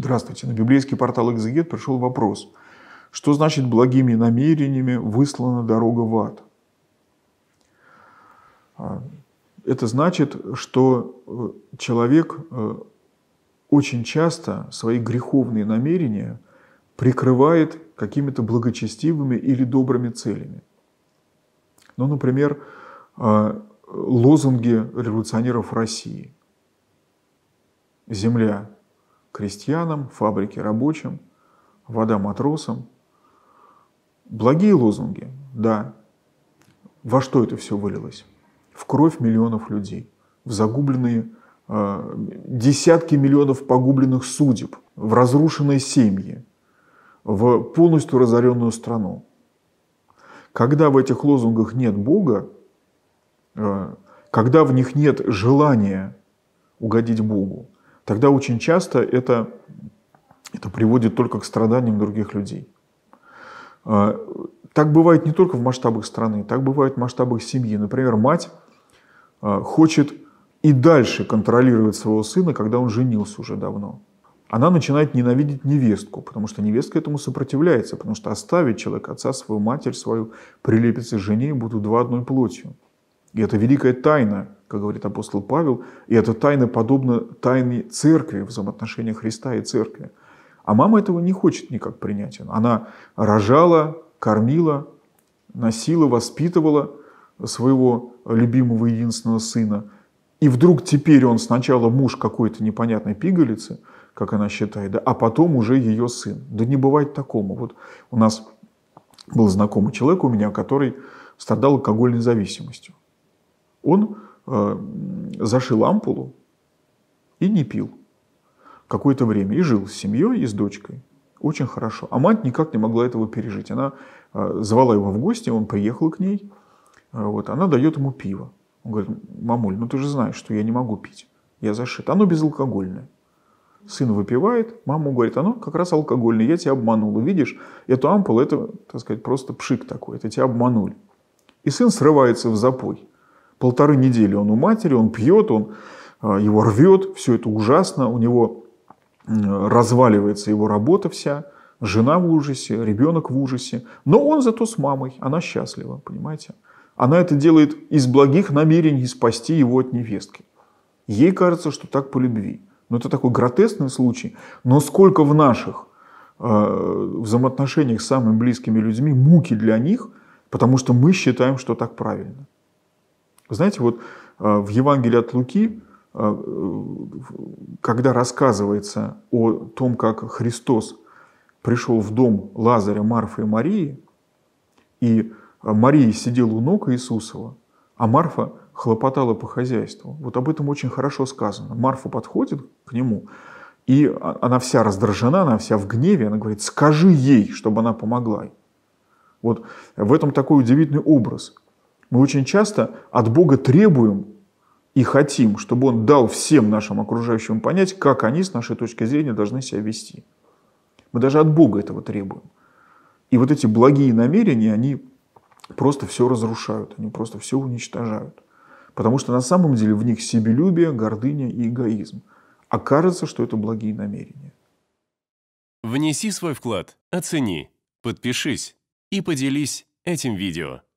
Здравствуйте. На библейский портал «Экзегет» пришел вопрос. Что значит «благими намерениями выслана дорога в ад»? А, это значит, что э, человек э, очень часто свои греховные намерения прикрывает какими-то благочестивыми или добрыми целями. Ну, например, э, лозунги революционеров России. Земля крестьянам, фабрике рабочим, вода матросам. Благие лозунги, да. Во что это все вылилось? В кровь миллионов людей, в загубленные э, десятки миллионов погубленных судеб, в разрушенные семьи, в полностью разоренную страну. Когда в этих лозунгах нет Бога, э, когда в них нет желания угодить Богу, тогда очень часто это, это приводит только к страданиям других людей. А, так бывает не только в масштабах страны, так бывает в масштабах семьи. Например, мать а, хочет и дальше контролировать своего сына, когда он женился уже давно. Она начинает ненавидеть невестку, потому что невестка этому сопротивляется, потому что оставить человек отца, свою матерь свою, прилепится к жене и будут два одной плотью. И это великая тайна как говорит апостол Павел, и эта тайна подобна тайне церкви, взаимоотношения Христа и церкви. А мама этого не хочет никак принять. Она рожала, кормила, носила, воспитывала своего любимого единственного сына. И вдруг теперь он сначала муж какой-то непонятной пигалицы, как она считает, да, а потом уже ее сын. Да не бывает такому. Вот у нас был знакомый человек у меня, который страдал алкогольной зависимостью. Он Э, зашил ампулу и не пил какое-то время. И жил с семьей и с дочкой. Очень хорошо. А мать никак не могла этого пережить. Она э, звала его в гости, он приехал к ней. Э, вот, она дает ему пиво. Он говорит, мамуль, ну ты же знаешь, что я не могу пить. Я зашит. Оно безалкогольное. Сын выпивает, мама говорит, оно как раз алкогольное, я тебя обманула. Видишь, эту ампулу, это, так сказать, просто пшик такой, это тебя обманули. И сын срывается в запой. Полторы недели он у матери, он пьет, он а, его рвет, все это ужасно, у него разваливается его работа вся, жена в ужасе, ребенок в ужасе. Но он зато с мамой, она счастлива, понимаете? Она это делает из благих намерений спасти его от невестки. Ей кажется, что так по любви. Но ну, это такой гротесный случай. Но сколько в наших э, взаимоотношениях с самыми близкими людьми муки для них, потому что мы считаем, что так правильно. Знаете, вот э, в Евангелии от Луки, э, когда рассказывается о том, как Христос пришел в дом Лазаря, Марфа и Марии, и Мария сидела у ног Иисусова, а Марфа хлопотала по хозяйству. Вот об этом очень хорошо сказано. Марфа подходит к нему, и она вся раздражена, она вся в гневе, она говорит, скажи ей, чтобы она помогла. Вот в этом такой удивительный образ – мы очень часто от Бога требуем и хотим, чтобы Он дал всем нашим окружающим понять, как они с нашей точки зрения должны себя вести. Мы даже от Бога этого требуем. И вот эти благие намерения, они просто все разрушают, они просто все уничтожают. Потому что на самом деле в них себелюбие, гордыня и эгоизм. А кажется, что это благие намерения. Внеси свой вклад, оцени, подпишись и поделись этим видео.